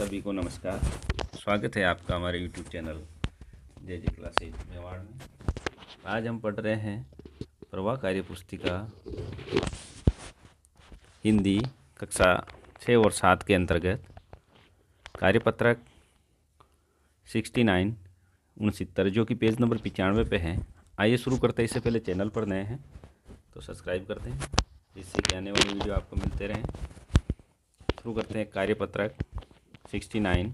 सभी को नमस्कार स्वागत है आपका हमारे यूट्यूब चैनल जय जे क्लासेज मेवाड़ में आज हम पढ़ रहे हैं प्रवाह कार्य पुस्तिका हिंदी कक्षा छः और सात के अंतर्गत कार्यपत्रक सिक्सटी नाइन उनसत्तर जो कि पेज नंबर पचानवे पे है आइए शुरू करते हैं इससे पहले चैनल पर नए हैं तो सब्सक्राइब करते हैं जिससे कि आने वाली वीडियो आपको मिलते रहें शुरू करते हैं कार्यपत्रक 69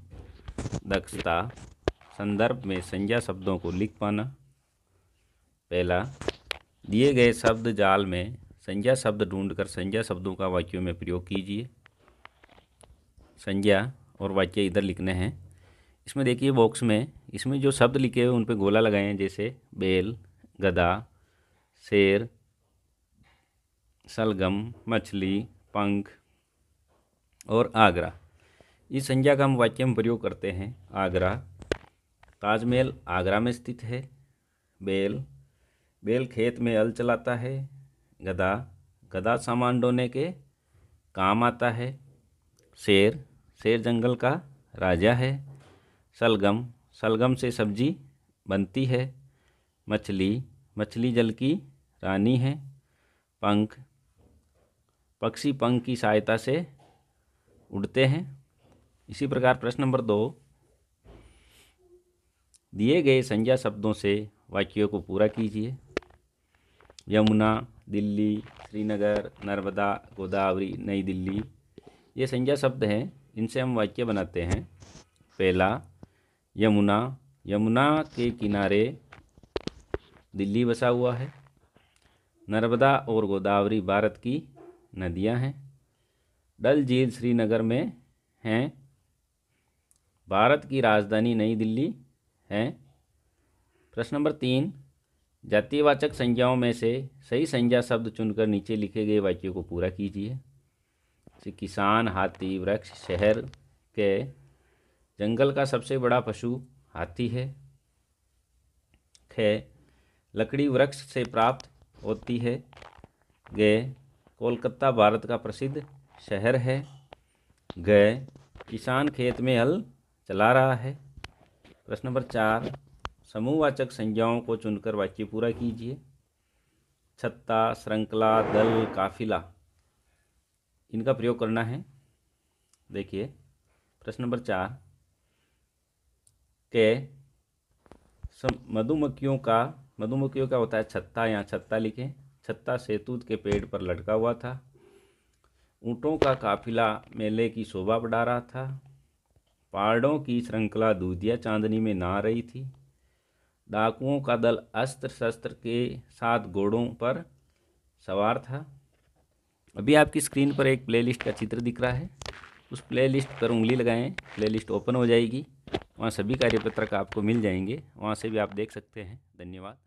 दक्षता संदर्भ में संज्ञा शब्दों को लिख पाना पहला दिए गए शब्द जाल में संज्ञा शब्द ढूंढकर संज्ञा शब्दों का वाक्यों में प्रयोग कीजिए संज्ञा और वाक्य इधर लिखने हैं इसमें देखिए बॉक्स में इसमें जो शब्द लिखे हुए उन पर गोला लगाए हैं जैसे बेल गदा शेर सलगम मछली पंख और आगरा इस संज्ञा का हम वाक्य में प्रयोग करते हैं आगरा ताजमहल आगरा में स्थित है बेल बेल खेत में अल चलाता है गदा गदा सामान ढोने के काम आता है शेर शेर जंगल का राजा है सलगम सलगम से सब्जी बनती है मछली मछली जल की रानी है पंख पक्षी पंख की सहायता से उड़ते हैं इसी प्रकार प्रश्न नंबर दो दिए गए संज्ञा शब्दों से वाक्यों को पूरा कीजिए यमुना दिल्ली श्रीनगर नर्मदा गोदावरी नई दिल्ली ये संज्ञा शब्द हैं इनसे हम वाक्य बनाते हैं पहला यमुना यमुना के किनारे दिल्ली बसा हुआ है नर्मदा और गोदावरी भारत की नदियां हैं डल झील श्रीनगर में हैं भारत की राजधानी नई दिल्ली है प्रश्न नंबर तीन जातिवाचक संज्ञाओं में से सही संज्ञा शब्द चुनकर नीचे लिखे गए वाक्यों को पूरा कीजिए किसान हाथी वृक्ष शहर के जंगल का सबसे बड़ा पशु हाथी है खे लकड़ी वृक्ष से प्राप्त होती है गे कोलकाता भारत का प्रसिद्ध शहर है गए किसान खेत में हल चला रहा है प्रश्न नंबर चार समूहवाचक संज्ञाओं को चुनकर वाक्य पूरा कीजिए छत्ता श्रृंखला दल काफिला इनका प्रयोग करना है देखिए प्रश्न नंबर चार के मधुमक्खियों का मधुमक्खियों का होता है छत्ता यहाँ छत्ता लिखें छत्ता सेतूत के पेड़ पर लटका हुआ था ऊँटों का काफिला मेले की शोभा बढ़ा रहा था पहाड़ों की श्रृंखला दूधिया चांदनी में नहा रही थी डाकुओं का दल अस्त्र शस्त्र के साथ घोड़ों पर सवार था अभी आपकी स्क्रीन पर एक प्लेलिस्ट का चित्र दिख रहा है उस प्लेलिस्ट पर उंगली लगाएं प्लेलिस्ट ओपन हो जाएगी वहाँ सभी कार्यपत्रक आपको मिल जाएंगे वहाँ से भी आप देख सकते हैं धन्यवाद